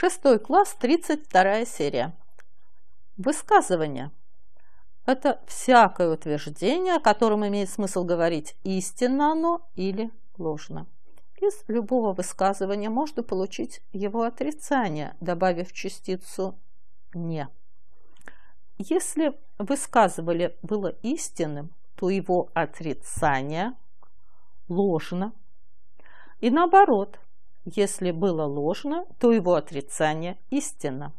Шестой класс, 32 серия. Высказывание. Это всякое утверждение, о котором имеет смысл говорить, истинно оно или ложно. Из любого высказывания можно получить его отрицание, добавив частицу «не». Если высказывали было истинным, то его отрицание ложно. И наоборот – если было ложно, то его отрицание истинно.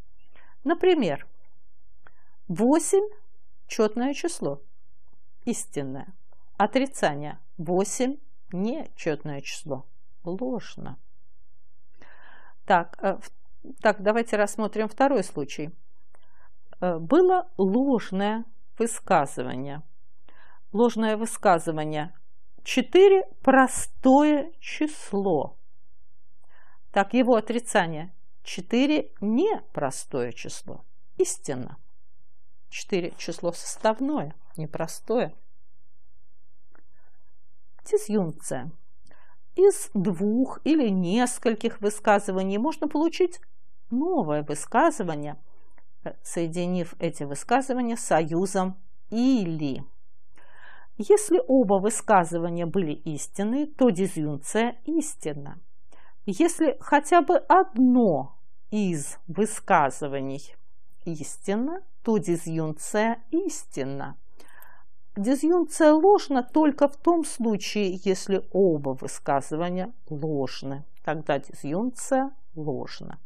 Например, 8 – четное число, истинное. Отрицание – 8 – нечетное число, ложно. Так, э, так, давайте рассмотрим второй случай. Э, было ложное высказывание. Ложное высказывание. 4 – простое число. Так его отрицание 4 непростое число. Истинно. 4 число составное, непростое. Дизъюнкция. Из двух или нескольких высказываний можно получить новое высказывание, соединив эти высказывания союзом «или». Если оба высказывания были истинны, то дизъюнкция истинна. Если хотя бы одно из высказываний истинно, то дизъюнкция истинна. Дизъюнкция ложна только в том случае, если оба высказывания ложны. Тогда дизъюнкция ложна.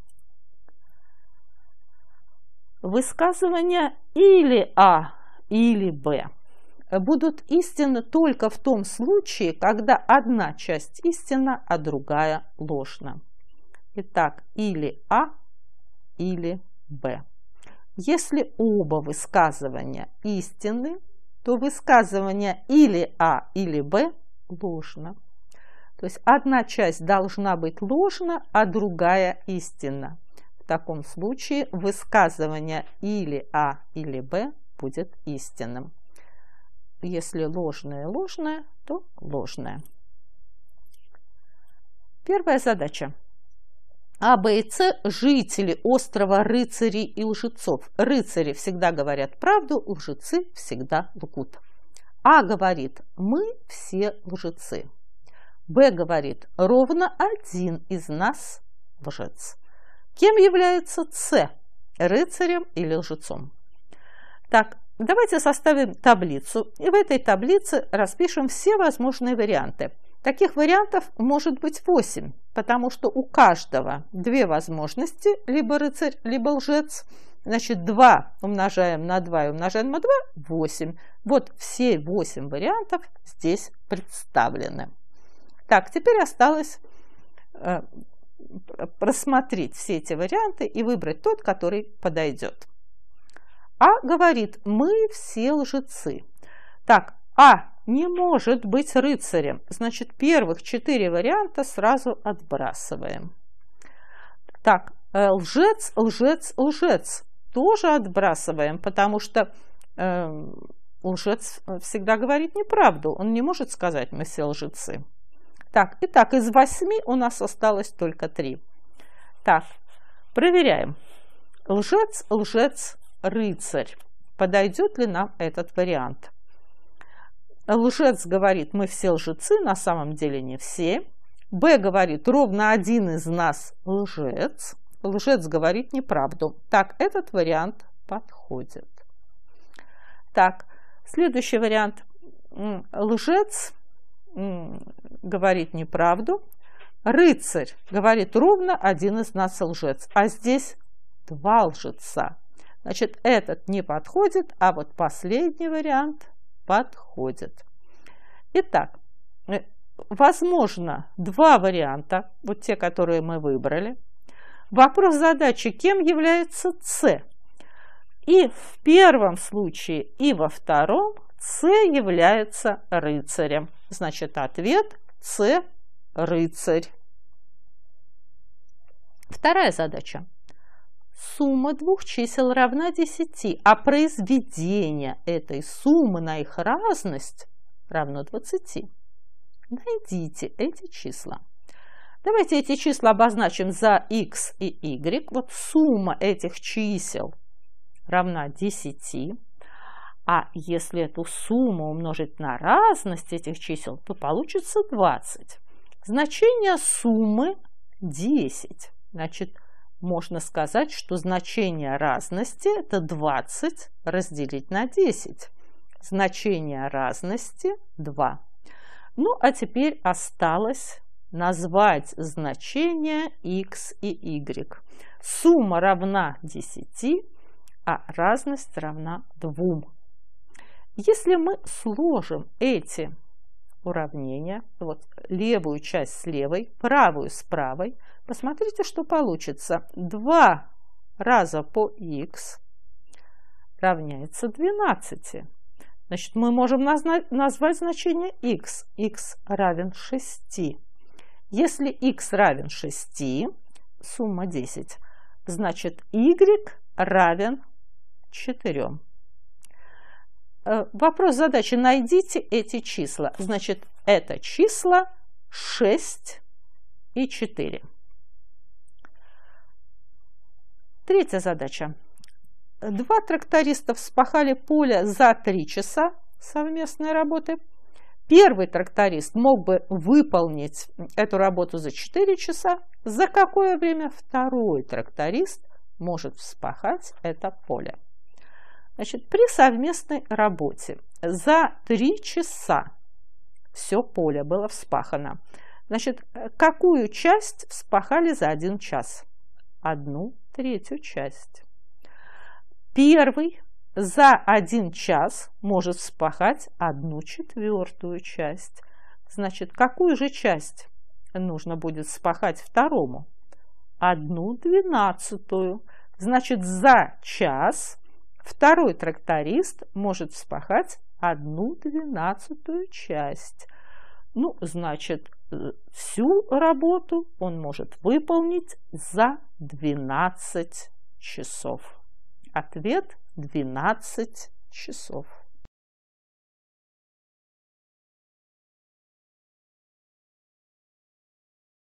Высказывание или А, или Б. Э, будут истинны только в том случае, когда одна часть истина, а другая ложна. Итак, или А, или Б. Если оба высказывания истинны, то высказывание или А, или Б ложно. То есть одна часть должна быть ложна, а другая истинна. В таком случае высказывание или А, или Б будет истинным если ложное ложное, то ложное. Первая задача. А, Б и С – жители острова рыцарей и лжецов. Рыцари всегда говорят правду, лжецы всегда лгут. А говорит, мы все лжецы. Б говорит, ровно один из нас лжец. Кем является С? Рыцарем или лжецом? Так, Давайте составим таблицу и в этой таблице распишем все возможные варианты. Таких вариантов может быть 8, потому что у каждого две возможности, либо рыцарь, либо лжец. Значит, 2 умножаем на 2 и умножаем на 2 – 8. Вот все 8 вариантов здесь представлены. Так, теперь осталось э, просмотреть все эти варианты и выбрать тот, который подойдет. А говорит, мы все лжецы. Так, А не может быть рыцарем. Значит, первых четыре варианта сразу отбрасываем. Так, э, лжец, лжец, лжец тоже отбрасываем, потому что э, лжец всегда говорит неправду. Он не может сказать, мы все лжецы. Так, итак, из восьми у нас осталось только три. Так, проверяем. Лжец, лжец, рыцарь. Подойдет ли нам этот вариант? Лжец говорит, мы все лжецы, на самом деле не все. Б говорит, ровно один из нас лжец. Лжец говорит неправду. Так, этот вариант подходит. Так, следующий вариант. Лжец говорит неправду. Рыцарь говорит ровно один из нас лжец. А здесь два лжеца. Значит, этот не подходит, а вот последний вариант подходит. Итак, э, возможно два варианта, вот те, которые мы выбрали. Вопрос задачи, кем является С? И в первом случае, и во втором С является рыцарем. Значит, ответ С – рыцарь. Вторая задача сумма двух чисел равна 10, а произведение этой суммы на их разность равно 20. Найдите эти числа. Давайте эти числа обозначим за x и y. Вот сумма этих чисел равна 10. А если эту сумму умножить на разность этих чисел, то получится 20. Значение суммы 10. Значит, можно сказать, что значение разности – это 20 разделить на 10. Значение разности – 2. Ну, а теперь осталось назвать значения x и y. Сумма равна 10, а разность равна 2. Если мы сложим эти уравнения, вот левую часть с левой, правую с правой – Посмотрите, что получится. 2 раза по х равняется 12. Значит, мы можем назвать значение x. x равен 6. Если x равен 6, сумма 10, значит y равен 4. Э, вопрос задачи. Найдите эти числа. Значит, это числа 6 и 4. Третья задача. Два тракториста вспахали поле за три часа совместной работы. Первый тракторист мог бы выполнить эту работу за 4 часа, за какое время второй тракторист может вспахать это поле. Значит, при совместной работе за 3 часа все поле было вспахано. Значит, какую часть вспахали за 1 час? одну третью часть. Первый за один час может вспахать одну четвертую часть. Значит, какую же часть нужно будет вспахать второму? Одну двенадцатую. Значит, за час второй тракторист может вспахать одну двенадцатую часть. Ну, значит, Э, всю работу он может выполнить за 12 часов. Ответ 12 часов.